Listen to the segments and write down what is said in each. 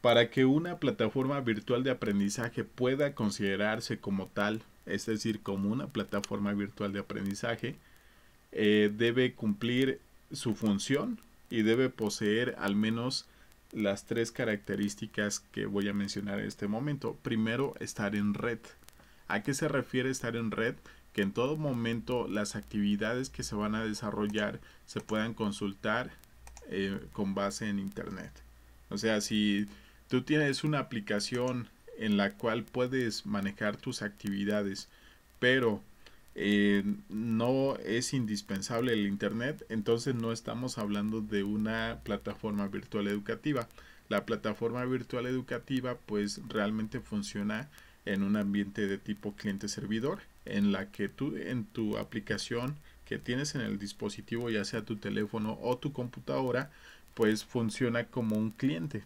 Para que una plataforma virtual de aprendizaje pueda considerarse como tal, es decir, como una plataforma virtual de aprendizaje, eh, debe cumplir su función y debe poseer al menos las tres características que voy a mencionar en este momento. Primero, estar en red. ¿A qué se refiere estar en red? Que en todo momento las actividades que se van a desarrollar se puedan consultar eh, con base en Internet. O sea, si Tú tienes una aplicación en la cual puedes manejar tus actividades, pero eh, no es indispensable el Internet, entonces no estamos hablando de una plataforma virtual educativa. La plataforma virtual educativa pues realmente funciona en un ambiente de tipo cliente-servidor, en la que tú en tu aplicación que tienes en el dispositivo, ya sea tu teléfono o tu computadora, pues funciona como un cliente.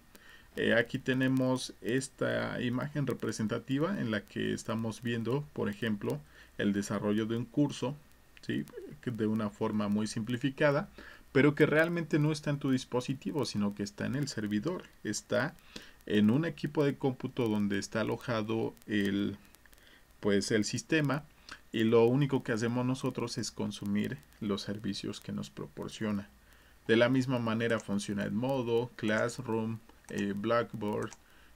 Eh, aquí tenemos esta imagen representativa en la que estamos viendo, por ejemplo, el desarrollo de un curso, de una forma muy simplificada, pero que realmente no está en tu dispositivo, sino que está en el servidor. Está en un equipo de cómputo donde está alojado el, pues, el sistema y lo único que hacemos nosotros es consumir los servicios que nos proporciona. De la misma manera funciona el modo Classroom, eh, Blackboard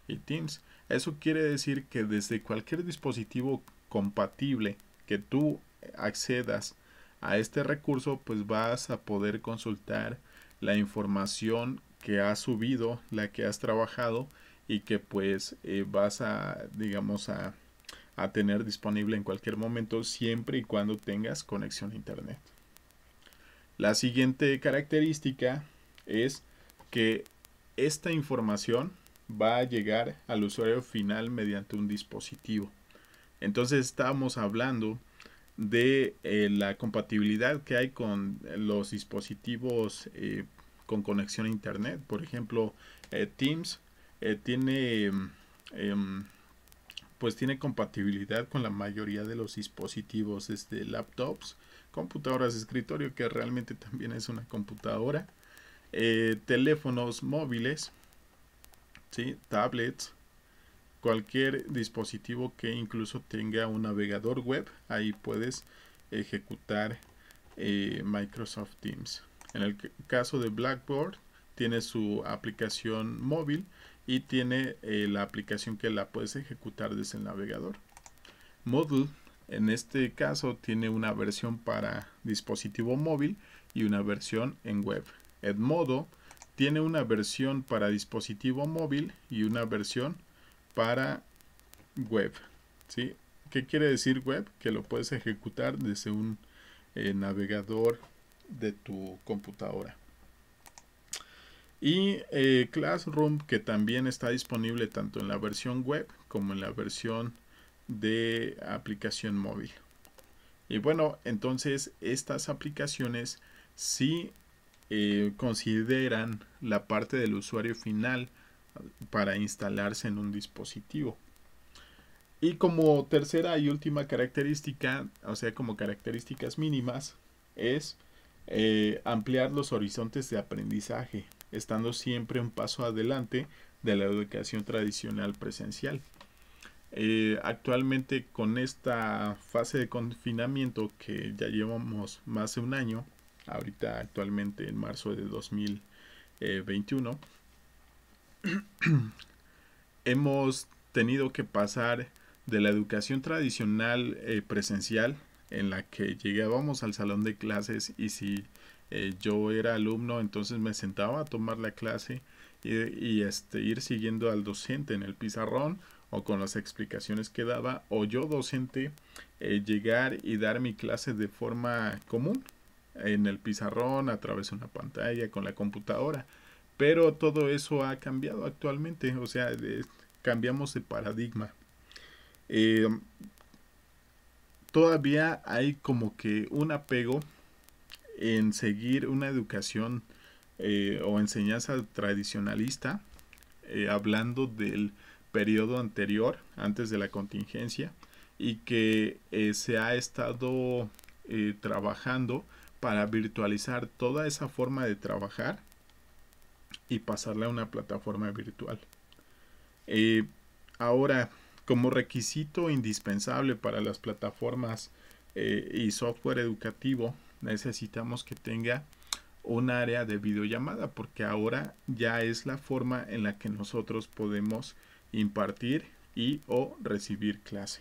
y Teams. Eso quiere decir que desde cualquier dispositivo compatible que tú accedas a este recurso, pues vas a poder consultar la información que has subido, la que has trabajado y que pues eh, vas a, digamos, a, a tener disponible en cualquier momento siempre y cuando tengas conexión a internet. La siguiente característica es que esta información va a llegar al usuario final mediante un dispositivo. Entonces estamos hablando de eh, la compatibilidad que hay con los dispositivos eh, con conexión a internet. Por ejemplo, eh, Teams tiene em, em, pues tiene compatibilidad con la mayoría de los dispositivos, este laptops, computadoras de escritorio, que realmente también es una computadora, eh, teléfonos móviles, tablets, cualquier dispositivo que incluso tenga un navegador web, ahí puedes ejecutar eh, Microsoft Teams. En el caso de Blackboard, tiene su aplicación móvil y tiene eh, la aplicación que la puedes ejecutar desde el navegador. Moodle, en este caso, tiene una versión para dispositivo móvil y una versión en web. Edmodo tiene una versión para dispositivo móvil y una versión para web. ¿sí? ¿Qué quiere decir web? Que lo puedes ejecutar desde un eh, navegador de tu computadora. Y eh, Classroom, que también está disponible tanto en la versión web como en la versión de aplicación móvil. Y bueno, entonces estas aplicaciones sí eh, consideran la parte del usuario final para instalarse en un dispositivo. Y como tercera y última característica, o sea, como características mínimas, es eh, ampliar los horizontes de aprendizaje, estando siempre un paso adelante de la educación tradicional presencial. Eh, actualmente con esta fase de confinamiento que ya llevamos más de un año, ahorita actualmente en marzo de 2021, hemos tenido que pasar de la educación tradicional eh, presencial, en la que llegábamos al salón de clases y si eh, yo era alumno, entonces me sentaba a tomar la clase y, este, ir siguiendo al docente en el pizarrón o con las explicaciones que daba, o yo docente eh, llegar y dar mi clase de forma común, en el pizarrón, a través de una pantalla, con la computadora. Pero todo eso ha cambiado actualmente, o sea, cambiamos de paradigma. Eh, todavía hay como que un apego en seguir una educación eh, o enseñanza tradicionalista, eh, hablando del periodo anterior, antes de la contingencia, y que se ha estado trabajando para virtualizar toda esa forma de trabajar y pasarla a una plataforma virtual. ahora, como requisito indispensable para las plataformas eh, y software educativo, necesitamos que tenga un área de videollamada, porque ahora ya es la forma en la que nosotros podemos impartir y o recibir clase.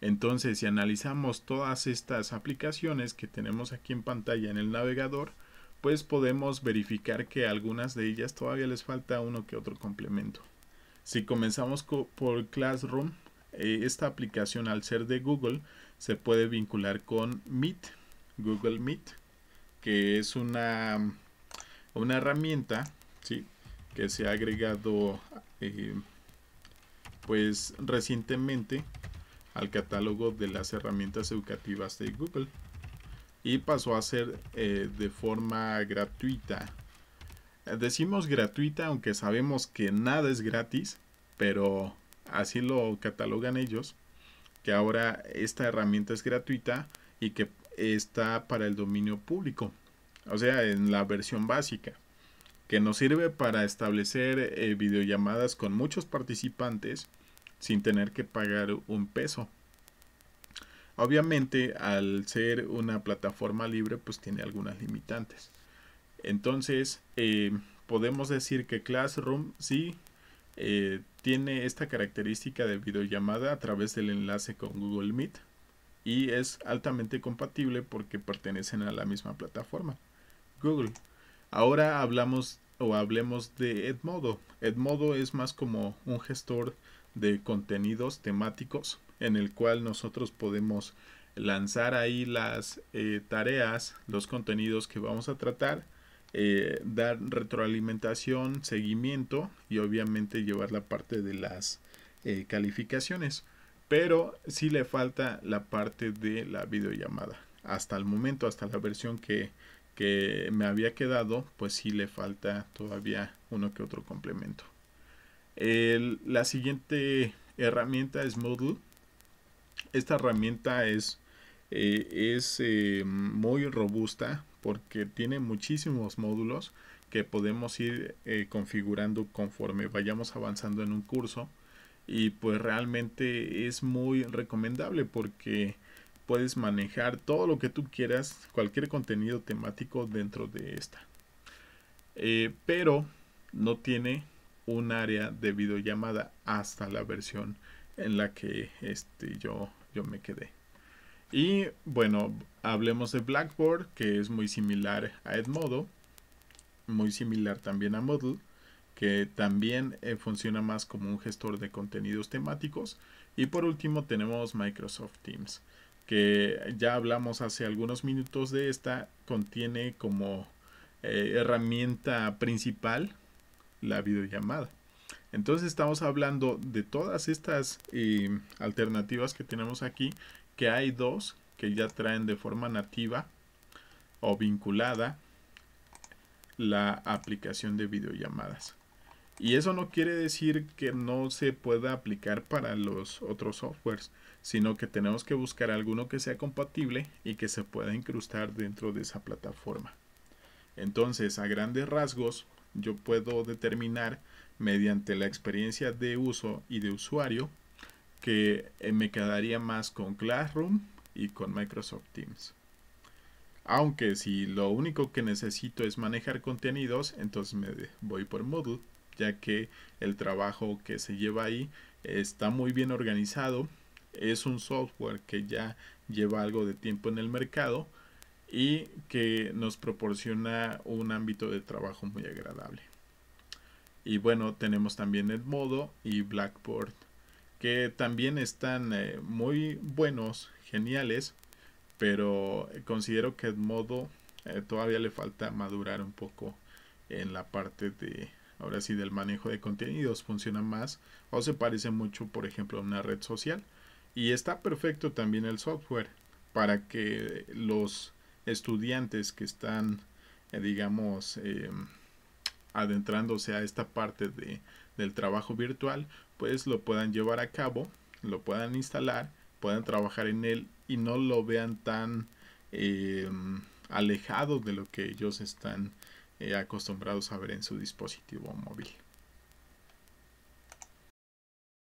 Entonces, si analizamos todas estas aplicaciones que tenemos aquí en pantalla en el navegador, pues podemos verificar que algunas de ellas todavía les falta uno que otro complemento. Si comenzamos por Classroom, eh, esta aplicación al ser de Google se puede vincular con Meet, Google Meet, que es una, una herramienta ¿sí? que se ha agregado eh, pues recientemente al catálogo de las herramientas educativas de Google y pasó a ser eh, de forma gratuita. Decimos gratuita aunque sabemos que nada es gratis, pero así lo catalogan ellos, que ahora esta herramienta es gratuita y que está para el dominio público, o sea, en la versión básica, que nos sirve para establecer eh, videollamadas con muchos participantes sin tener que pagar un peso. Obviamente, al ser una plataforma libre, pues tiene algunas limitantes. Entonces, eh, podemos decir que Classroom sí eh, tiene esta característica de videollamada a través del enlace con Google Meet y es altamente compatible porque pertenecen a la misma plataforma, Google. Ahora hablamos o hablemos de Edmodo. Edmodo es más como un gestor de contenidos temáticos en el cual nosotros podemos lanzar ahí las eh, tareas, los contenidos que vamos a tratar, eh, dar retroalimentación, seguimiento y obviamente llevar la parte de las eh, calificaciones. Pero sí le falta la parte de la videollamada. Hasta el momento, hasta la versión que, que me había quedado, pues sí le falta todavía uno que otro complemento la siguiente herramienta es Moodle. Esta herramienta es, eh, es eh, muy robusta porque tiene muchísimos módulos que podemos ir eh, configurando conforme vayamos avanzando en un curso y pues realmente es muy recomendable porque puedes manejar todo lo que tú quieras cualquier contenido temático dentro de esta pero no tiene un área de videollamada hasta la versión en la que este, yo, yo me quedé. Y bueno, hablemos de Blackboard, que es muy similar a Edmodo, muy similar también a Moodle, que también eh, funciona más como un gestor de contenidos temáticos. Y por último tenemos Microsoft Teams, que ya hablamos hace algunos minutos de esta, contiene como eh, herramienta principal la videollamada. Entonces estamos hablando de todas estas eh, alternativas que tenemos aquí, que hay dos que ya traen de forma nativa o vinculada la aplicación de videollamadas. Y eso no quiere decir que no se pueda aplicar para los otros softwares, sino que tenemos que buscar alguno que sea compatible y que se pueda incrustar dentro de esa plataforma. Entonces, a grandes rasgos, yo puedo determinar mediante la experiencia de uso y de usuario que eh, me quedaría más con Classroom y con Microsoft Teams. Aunque si lo único que necesito es manejar contenidos, entonces me voy por Moodle, ya que el trabajo que se lleva ahí está muy bien organizado, es un software que ya lleva algo de tiempo en el mercado, y que nos proporciona un ámbito de trabajo muy agradable. Y bueno, tenemos también Edmodo y Blackboard, que también están eh, muy buenos, geniales, pero considero que Edmodo eh, todavía le falta madurar un poco en la parte de, ahora sí, del manejo de contenidos. Funciona más o se parece mucho, por ejemplo, a una red social. Y está perfecto también el software para que los estudiantes que están, eh, digamos, eh, adentrándose a esta parte de, del trabajo virtual, pues lo puedan llevar a cabo, lo puedan instalar, puedan trabajar en él y no lo vean tan eh, alejado de lo que ellos están acostumbrados a ver en su dispositivo móvil.